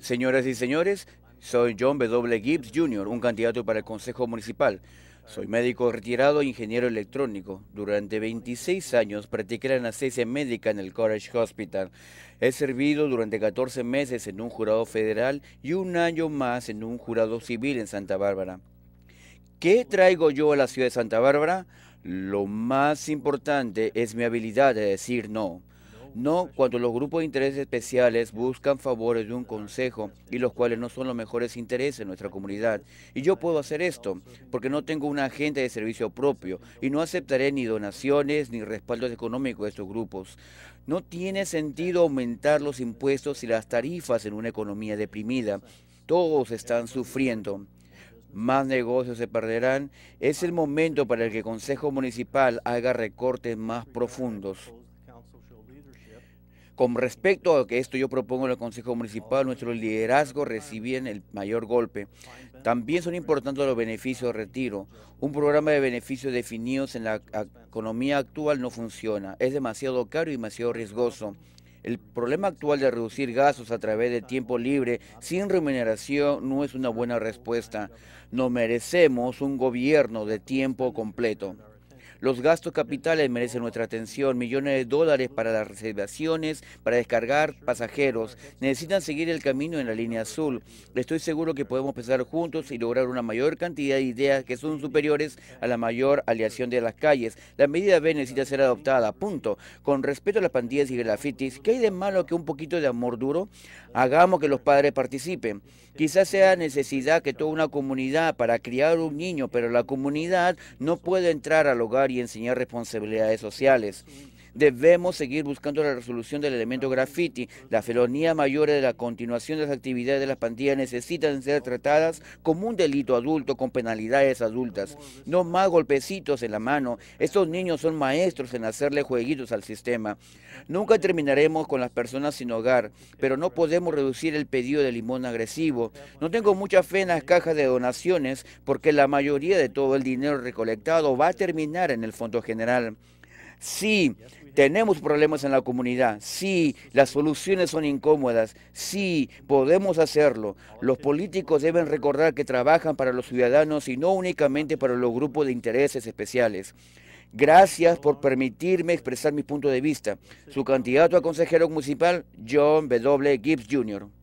Señoras y señores, soy John W. Gibbs Jr., un candidato para el Consejo Municipal. Soy médico retirado e ingeniero electrónico. Durante 26 años practiqué la anestesia médica en el College Hospital. He servido durante 14 meses en un jurado federal y un año más en un jurado civil en Santa Bárbara. ¿Qué traigo yo a la ciudad de Santa Bárbara? Lo más importante es mi habilidad de decir no. No cuando los grupos de intereses especiales buscan favores de un consejo y los cuales no son los mejores intereses de nuestra comunidad. Y yo puedo hacer esto porque no tengo un agente de servicio propio y no aceptaré ni donaciones ni respaldos económicos de estos grupos. No tiene sentido aumentar los impuestos y las tarifas en una economía deprimida. Todos están sufriendo más negocios se perderán, es el momento para el que el Consejo Municipal haga recortes más profundos. Con respecto a que esto yo propongo en el Consejo Municipal, nuestro liderazgo recibió el mayor golpe. También son importantes los beneficios de retiro. Un programa de beneficios definidos en la economía actual no funciona. Es demasiado caro y demasiado riesgoso. El problema actual de reducir gastos a través de tiempo libre sin remuneración no es una buena respuesta. No merecemos un gobierno de tiempo completo. Los gastos capitales merecen nuestra atención. Millones de dólares para las reservaciones, para descargar pasajeros. Necesitan seguir el camino en la línea azul. Estoy seguro que podemos pensar juntos y lograr una mayor cantidad de ideas que son superiores a la mayor aleación de las calles. La medida B necesita ser adoptada. Punto. Con respecto a las pandillas y grafitis, ¿qué hay de malo que un poquito de amor duro? Hagamos que los padres participen. Quizás sea necesidad que toda una comunidad para criar un niño, pero la comunidad no puede entrar al hogar y enseñar responsabilidades sociales. Debemos seguir buscando la resolución del elemento graffiti. La felonía mayor de la continuación de las actividades de las pandillas necesitan ser tratadas como un delito adulto con penalidades adultas. No más golpecitos en la mano. Estos niños son maestros en hacerle jueguitos al sistema. Nunca terminaremos con las personas sin hogar, pero no podemos reducir el pedido de limón agresivo. No tengo mucha fe en las cajas de donaciones porque la mayoría de todo el dinero recolectado va a terminar en el Fondo General. Sí, tenemos problemas en la comunidad, sí, las soluciones son incómodas, sí, podemos hacerlo. Los políticos deben recordar que trabajan para los ciudadanos y no únicamente para los grupos de intereses especiales. Gracias por permitirme expresar mi punto de vista. Su candidato a consejero municipal, John W. Gibbs Jr.